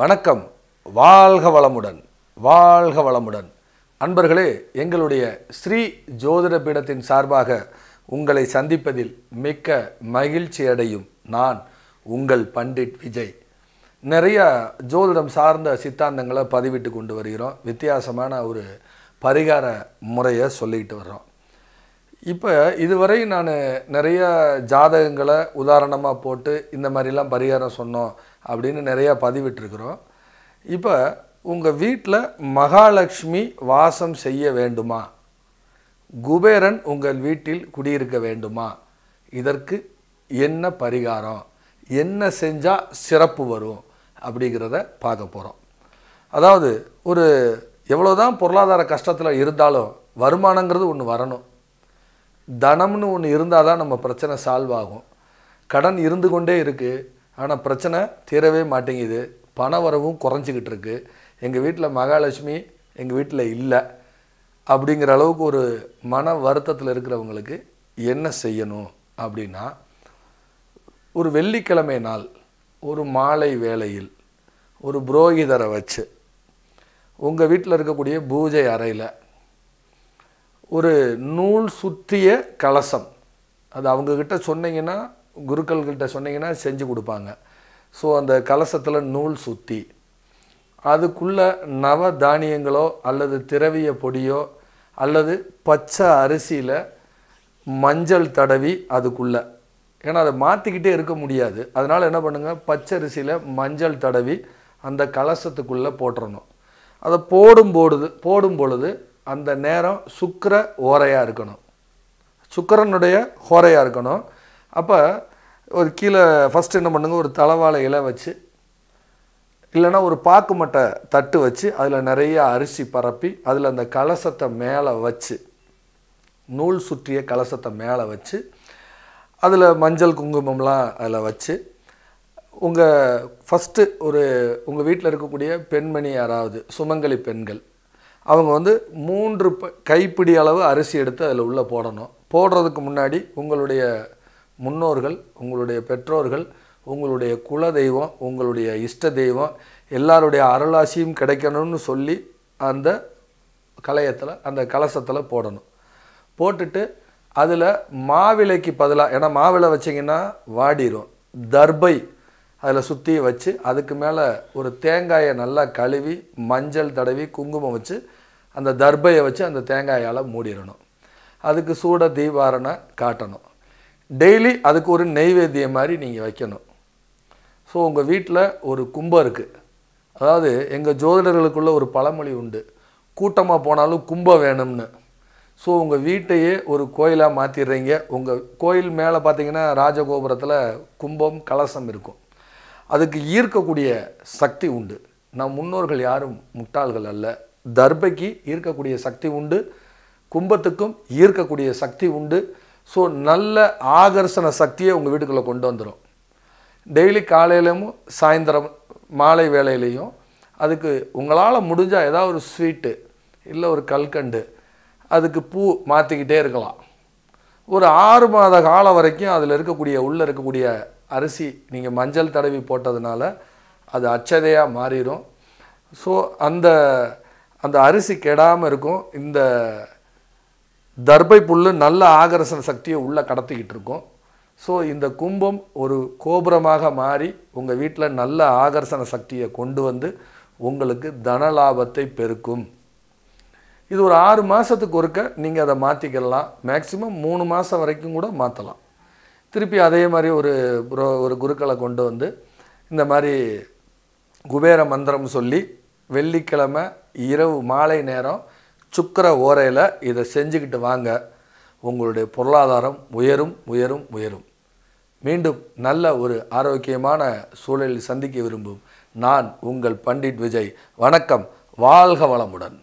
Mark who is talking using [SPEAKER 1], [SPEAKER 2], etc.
[SPEAKER 1] வணக்கம் வாழ்க வளமுடன் வாழ்க வளமுடன் அன்பர்களே எங்களுடைய ஸ்ரீ ஜோதிட பீடத்தின் சார்பாக உங்களை சந்திப்பதில் மிக்க மகிழ்ச்சி அடையும் நான் உங்கள் பண்டிட் விஜய் நிறைய ஜோதிடம் சார்ந்த சித்தாந்தங்களை பதிவிட்டு கொண்டு வருகிறோம் வித்தியாசமான ஒரு பரிகார முறையை சொல்லிக்கிட்டு வர்றோம் இப்போ இதுவரை நான் நிறைய ஜாதகங்களை உதாரணமாக போட்டு இந்த மாதிரிலாம் பரிகாரம் சொன்னோம் அப்படின்னு நிறையா பதிவிட்டிருக்கிறோம் இப்போ உங்கள் வீட்டில் மகாலட்சுமி வாசம் செய்ய வேண்டுமா குபேரன் உங்கள் வீட்டில் குடியிருக்க வேண்டுமா இதற்கு என்ன பரிகாரம் என்ன செஞ்சால் சிறப்பு வரும் அப்படிங்கிறத பார்க்க போகிறோம் அதாவது ஒரு எவ்வளோதான் பொருளாதார கஷ்டத்தில் இருந்தாலும் வருமானங்கிறது ஒன்று வரணும் தனம்னு ஒன்று இருந்தால் தான் நம்ம பிரச்சனை சால்வ் ஆகும் கடன் இருந்து கொண்டே இருக்குது ஆனால் பிரச்சனை தீரவே மாட்டேங்குது பண வரவும் குறைஞ்சிக்கிட்டு இருக்கு எங்கள் வீட்டில் மகாலட்சுமி எங்கள் வீட்டில் இல்லை அப்படிங்கிற அளவுக்கு ஒரு மன வருத்தத்தில் இருக்கிறவங்களுக்கு என்ன செய்யணும் அப்படின்னா ஒரு வெள்ளிக்கிழமை நாள் ஒரு மாலை வேளையில் ஒரு புரோகிதரை வச்சு உங்கள் வீட்டில் இருக்கக்கூடிய பூஜை அறையில் ஒரு நூல் சுற்றிய கலசம் அது அவங்கக்கிட்ட சொன்னீங்கன்னா குருக்கள்கிட்ட சொன்னீங்கன்னா செஞ்சு கொடுப்பாங்க ஸோ அந்த கலசத்தில் நூல் சுற்றி அதுக்குள்ளே நவ தானியங்களோ அல்லது திரவிய பொடியோ அல்லது பச்சை அரிசியில் மஞ்சள் தடவி அதுக்குள்ளே ஏன்னா அதை மாற்றிக்கிட்டே இருக்க முடியாது அதனால் என்ன பண்ணுங்கள் பச்சை அரிசியில் மஞ்சள் தடவி அந்த கலசத்துக்குள்ளே போட்டுறணும் அதை போடும் போடுது போடும் பொழுது அந்த நேரம் சுக்கர ஓரையாக இருக்கணும் சுக்கரனுடைய ஹோரையாக இருக்கணும் அப்போ ஒரு கீழே ஃபஸ்ட்டு என்ன பண்ணுங்க ஒரு தலைவாழை இலை வச்சு இல்லைனா ஒரு பாக்கு மட்டை தட்டு வச்சு அதில் நிறைய அரிசி பரப்பி அதில் அந்த கலசத்தை மேலே வச்சு நூல் சுற்றிய கலசத்தை மேலே வச்சு அதில் மஞ்சள் குங்குமம்லாம் அதில் வச்சு உங்கள் ஃபஸ்ட்டு ஒரு உங்கள் வீட்டில் இருக்கக்கூடிய பெண்மணி யாராவது சுமங்கலி பெண்கள் அவங்க வந்து மூன்று கைப்பிடி அளவு அரிசி எடுத்து அதில் உள்ளே போடணும் போடுறதுக்கு முன்னாடி உங்களுடைய முன்னோர்கள் உங்களுடைய பெற்றோர்கள் உங்களுடைய குல தெய்வம் உங்களுடைய இஷ்ட தெய்வம் எல்லாருடைய அருளாசியும் கிடைக்கணும்னு சொல்லி அந்த கலையத்தில் அந்த கலசத்தில் போடணும் போட்டுட்டு அதில் மாவிளைக்கு பதிலாக ஏன்னா மாவிளை வச்சிங்கன்னா வாடிடும் தர்பை அதில் சுற்றி வச்சு அதுக்கு மேலே ஒரு தேங்காயை நல்லா கழுவி மஞ்சள் தடவி குங்குமம் வச்சு அந்த தர்பையை வச்சு அந்த தேங்காயால் மூடிடணும் அதுக்கு சூட தீபாரனை காட்டணும் டெய்லி அதுக்கு ஒரு நெய்வேத்தியம் மாதிரி நீங்கள் வைக்கணும் ஸோ உங்கள் வீட்டில் ஒரு கும்பம் இருக்குது அதாவது எங்கள் ஜோதிடர்களுக்குள்ள ஒரு பழமொழி உண்டு கூட்டமாக போனாலும் கும்பம் வேணும்னு ஸோ உங்கள் வீட்டையே ஒரு கோயிலாக மாற்றிடுறீங்க உங்கள் கோயில் மேலே பார்த்தீங்கன்னா ராஜகோபுரத்தில் கும்பம் கலசம் இருக்கும் அதுக்கு ஈர்க்கக்கூடிய சக்தி உண்டு நம் முன்னோர்கள் யாரும் முட்டாள்கள் அல்ல தர்பைக்கு ஈர்க்கக்கூடிய சக்தி உண்டு கும்பத்துக்கும் ஈர்க்கக்கூடிய சக்தி உண்டு ஸோ நல்ல ஆகர்ஷண சக்தியை உங்கள் வீட்டுக்குள்ளே கொண்டு வந்துடும் டெய்லி காலையிலையும் சாயந்தரம் மாலை வேலையிலையும் அதுக்கு உங்களால் முடிஞ்சால் ஏதாவது ஒரு ஸ்வீட்டு இல்லை ஒரு கல்கண்டு அதுக்கு பூ மாற்றிக்கிட்டே இருக்கலாம் ஒரு ஆறு மாத காலம் வரைக்கும் அதில் இருக்கக்கூடிய உள்ளே இருக்கக்கூடிய அரிசி நீங்கள் மஞ்சள் தடவி போட்டதுனால அது அச்சதையாக மாறிடும் ஸோ அந்த அந்த அரிசி கெடாமல் இருக்கும் இந்த தர்பை புல் நல்ல ஆகரசன சக்தியை உள்ளே கடத்திக்கிட்டு இருக்கும் ஸோ இந்த கும்பம் ஒரு கோபுரமாக மாறி உங்கள் வீட்டில் நல்ல ஆகர்ஷண சக்தியை கொண்டு வந்து உங்களுக்கு தன லாபத்தை பெருக்கும் இது ஒரு ஆறு மாதத்துக்கு ஒருக்க நீங்கள் அதை மாற்றிக்கலாம் மேக்சிமம் மூணு மாதம் வரைக்கும் கூட மாற்றலாம் திருப்பி அதே மாதிரி ஒரு ஒரு குருக்களை கொண்டு வந்து இந்த மாதிரி குபேர மந்திரம் சொல்லி வெள்ளிக்கிழமை இரவு மாலை நேரம் சுக்கர ஓரையில் இதை செஞ்சுக்கிட்டு வாங்க உங்களுடைய பொருளாதாரம் உயரும் உயரும் உயரும் மீண்டும் நல்ல ஒரு ஆரோக்கியமான சூழலில் சந்திக்க விரும்பும் நான் உங்கள் பண்டிட் விஜய் வணக்கம் வாழ்க வளமுடன்